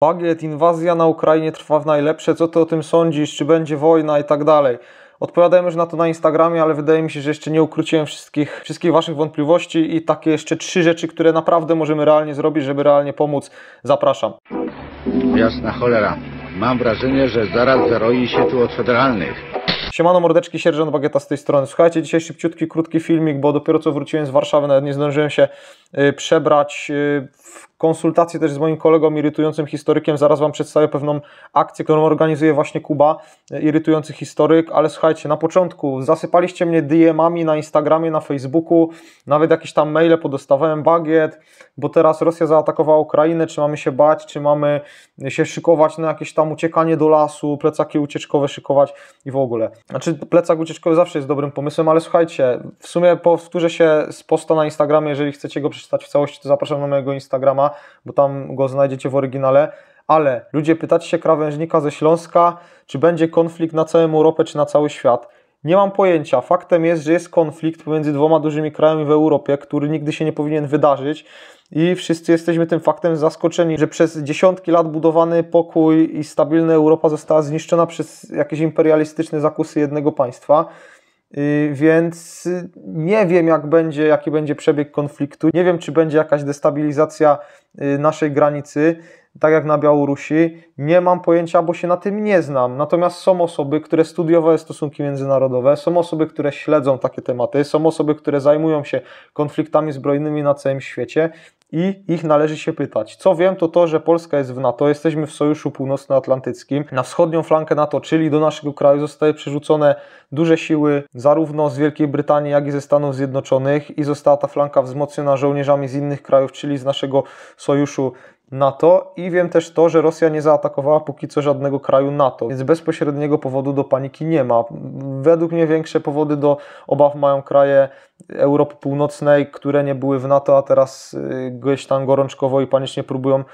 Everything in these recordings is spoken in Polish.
Bagiet, inwazja na Ukrainie trwa w najlepsze, co ty o tym sądzisz, czy będzie wojna i tak dalej. Odpowiadałem już na to na Instagramie, ale wydaje mi się, że jeszcze nie ukróciłem wszystkich, wszystkich Waszych wątpliwości i takie jeszcze trzy rzeczy, które naprawdę możemy realnie zrobić, żeby realnie pomóc. Zapraszam. Jasna cholera. Mam wrażenie, że zaraz zaroi się tu od federalnych. Siemano mordeczki, sierżant Bagieta z tej strony. Słuchajcie, dzisiaj szybciutki, krótki filmik, bo dopiero co wróciłem z Warszawy, nawet nie zdążyłem się y, przebrać. Y, w konsultacji też z moim kolegą, irytującym historykiem, zaraz Wam przedstawię pewną akcję, którą organizuje właśnie Kuba, y, irytujący historyk, ale słuchajcie, na początku zasypaliście mnie DM-ami na Instagramie, na Facebooku, nawet jakieś tam maile podostawałem, Bagiet, bo teraz Rosja zaatakowała Ukrainę, czy mamy się bać, czy mamy się szykować na jakieś tam uciekanie do lasu, plecaki ucieczkowe szykować i w ogóle. Znaczy, plecak ucieczkowy zawsze jest dobrym pomysłem, ale słuchajcie, w sumie powtórzę się z posta na Instagramie. Jeżeli chcecie go przeczytać w całości, to zapraszam na mojego Instagrama, bo tam go znajdziecie w oryginale. Ale ludzie, pytacie się krawężnika ze Śląska, czy będzie konflikt na całą Europę, czy na cały świat. Nie mam pojęcia. Faktem jest, że jest konflikt pomiędzy dwoma dużymi krajami w Europie, który nigdy się nie powinien wydarzyć i wszyscy jesteśmy tym faktem zaskoczeni, że przez dziesiątki lat budowany pokój i stabilna Europa została zniszczona przez jakieś imperialistyczne zakusy jednego państwa. Y, więc nie wiem, jak będzie, jaki będzie przebieg konfliktu. Nie wiem, czy będzie jakaś destabilizacja y, naszej granicy tak jak na Białorusi, nie mam pojęcia, bo się na tym nie znam. Natomiast są osoby, które studiowały stosunki międzynarodowe, są osoby, które śledzą takie tematy, są osoby, które zajmują się konfliktami zbrojnymi na całym świecie i ich należy się pytać. Co wiem, to to, że Polska jest w NATO, jesteśmy w Sojuszu Północnoatlantyckim. Na wschodnią flankę NATO, czyli do naszego kraju, zostały przerzucone duże siły zarówno z Wielkiej Brytanii, jak i ze Stanów Zjednoczonych i została ta flanka wzmocniona żołnierzami z innych krajów, czyli z naszego Sojuszu NATO i wiem też to, że Rosja nie zaatakowała póki co żadnego kraju NATO, więc bezpośredniego powodu do paniki nie ma. Według mnie większe powody do obaw mają kraje Europy Północnej, które nie były w NATO, a teraz y, gdzieś tam gorączkowo i panicznie próbują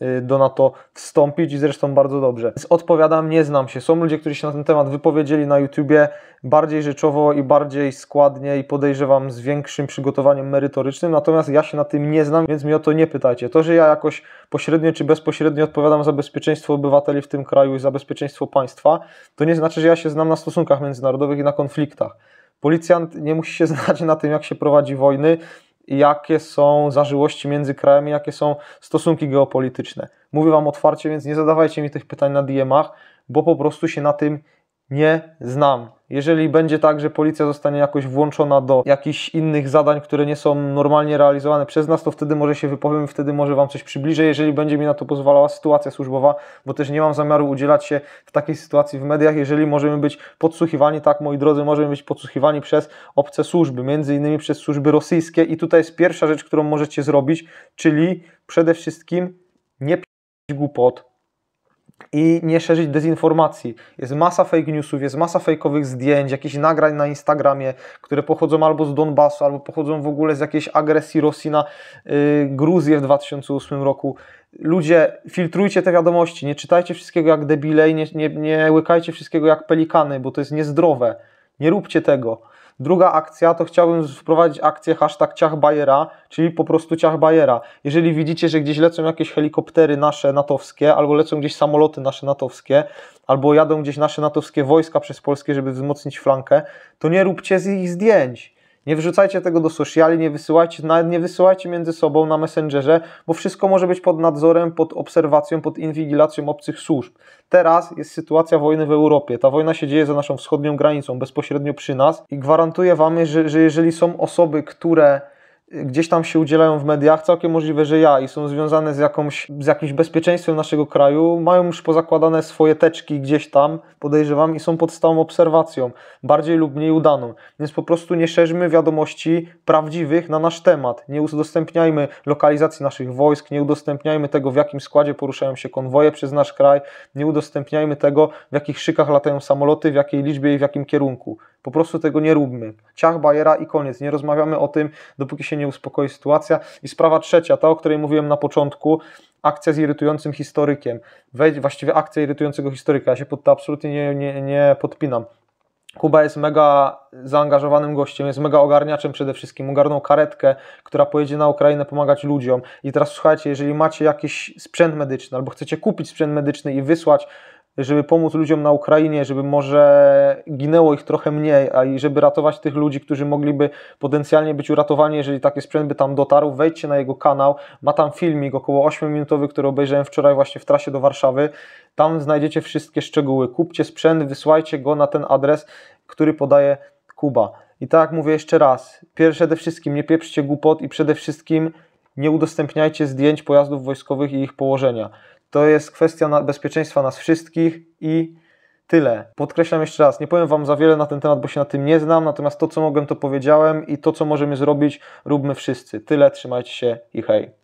Y, do NATO wstąpić i zresztą bardzo dobrze. Więc odpowiadam, nie znam się. Są ludzie, którzy się na ten temat wypowiedzieli na YouTubie bardziej rzeczowo i bardziej składnie i podejrzewam z większym przygotowaniem merytorycznym, natomiast ja się na tym nie znam, więc mnie o to nie pytajcie. To, że ja jakoś pośrednio czy bezpośrednio odpowiadam za bezpieczeństwo obywateli w tym kraju i za bezpieczeństwo państwa, to nie znaczy, że ja się znam na stosunkach międzynarodowych i na konfliktach. Policjant nie musi się znać na tym, jak się prowadzi wojny, jakie są zażyłości między krajami, jakie są stosunki geopolityczne. Mówię Wam otwarcie, więc nie zadawajcie mi tych pytań na DM-ach, bo po prostu się na tym nie znam. Jeżeli będzie tak, że policja zostanie jakoś włączona do jakichś innych zadań, które nie są normalnie realizowane przez nas, to wtedy może się wypowiem, wtedy może Wam coś przybliżę, jeżeli będzie mi na to pozwalała sytuacja służbowa, bo też nie mam zamiaru udzielać się w takiej sytuacji w mediach, jeżeli możemy być podsłuchiwani, tak moi drodzy, możemy być podsłuchiwani przez obce służby, między innymi przez służby rosyjskie i tutaj jest pierwsza rzecz, którą możecie zrobić, czyli przede wszystkim nie p***ć głupot, i nie szerzyć dezinformacji. Jest masa fake newsów, jest masa fejkowych zdjęć, jakichś nagrań na Instagramie, które pochodzą albo z Donbasu, albo pochodzą w ogóle z jakiejś agresji Rosji na y, Gruzję w 2008 roku. Ludzie, filtrujcie te wiadomości, nie czytajcie wszystkiego jak debile i nie, nie, nie łykajcie wszystkiego jak pelikany, bo to jest niezdrowe. Nie róbcie tego. Druga akcja, to chciałbym wprowadzić akcję hashtag ciach Bayera, czyli po prostu ciach Bayera. Jeżeli widzicie, że gdzieś lecą jakieś helikoptery nasze natowskie, albo lecą gdzieś samoloty nasze natowskie, albo jadą gdzieś nasze natowskie wojska przez Polskę, żeby wzmocnić flankę, to nie róbcie z ich zdjęć. Nie wrzucajcie tego do sociali, nie wysyłajcie, nawet nie wysyłajcie między sobą na Messengerze, bo wszystko może być pod nadzorem, pod obserwacją, pod inwigilacją obcych służb. Teraz jest sytuacja wojny w Europie. Ta wojna się dzieje za naszą wschodnią granicą, bezpośrednio przy nas i gwarantuję Wam, że, że jeżeli są osoby, które gdzieś tam się udzielają w mediach, całkiem możliwe, że ja i są związane z, jakąś, z jakimś bezpieczeństwem naszego kraju, mają już pozakładane swoje teczki gdzieś tam, podejrzewam, i są pod stałą obserwacją, bardziej lub mniej udaną. Więc po prostu nie szerzmy wiadomości prawdziwych na nasz temat. Nie udostępniajmy lokalizacji naszych wojsk, nie udostępniajmy tego, w jakim składzie poruszają się konwoje przez nasz kraj, nie udostępniajmy tego, w jakich szykach latają samoloty, w jakiej liczbie i w jakim kierunku. Po prostu tego nie róbmy. Ciach Bajera i koniec. Nie rozmawiamy o tym, dopóki się nie uspokoi sytuacja. I sprawa trzecia, ta, o której mówiłem na początku, akcja z irytującym historykiem. Wejdź, właściwie akcja irytującego historyka. Ja się pod to absolutnie nie, nie, nie podpinam. Kuba jest mega zaangażowanym gościem, jest mega ogarniaczem przede wszystkim. Ogarnął karetkę, która pojedzie na Ukrainę pomagać ludziom. I teraz słuchajcie, jeżeli macie jakiś sprzęt medyczny albo chcecie kupić sprzęt medyczny i wysłać żeby pomóc ludziom na Ukrainie, żeby może ginęło ich trochę mniej, a i żeby ratować tych ludzi, którzy mogliby potencjalnie być uratowani, jeżeli taki sprzęt by tam dotarł, wejdźcie na jego kanał, ma tam filmik około 8-minutowy, który obejrzałem wczoraj właśnie w trasie do Warszawy, tam znajdziecie wszystkie szczegóły, kupcie sprzęt, wysłajcie go na ten adres, który podaje Kuba. I tak mówię jeszcze raz, przede wszystkim nie pieprzcie głupot i przede wszystkim nie udostępniajcie zdjęć pojazdów wojskowych i ich położenia. To jest kwestia bezpieczeństwa nas wszystkich i tyle. Podkreślam jeszcze raz, nie powiem Wam za wiele na ten temat, bo się na tym nie znam, natomiast to, co mogłem, to powiedziałem i to, co możemy zrobić, róbmy wszyscy. Tyle, trzymajcie się i hej.